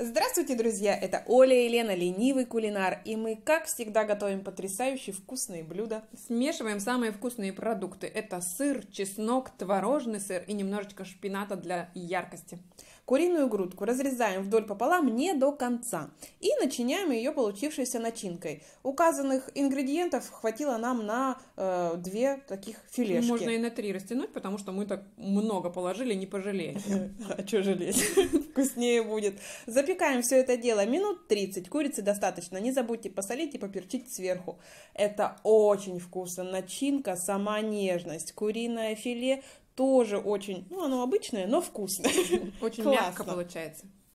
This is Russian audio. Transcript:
Здравствуйте, друзья! Это Оля и Лена, ленивый кулинар, и мы, как всегда, готовим потрясающие вкусные блюда. Смешиваем самые вкусные продукты. Это сыр, чеснок, творожный сыр и немножечко шпината для яркости. Куриную грудку разрезаем вдоль пополам не до конца и начиняем ее получившейся начинкой. Указанных ингредиентов хватило нам на э, две таких филешки. Можно и на три растянуть, потому что мы так много положили, не пожалеем. А что жалеть? Вкуснее будет. Запекаем все это дело минут 30. Курицы достаточно. Не забудьте посолить и поперчить сверху. Это очень вкусно. Начинка, сама нежность. Куриное филе тоже очень, ну, оно обычное, но вкусное. Очень Классно. мягко получается.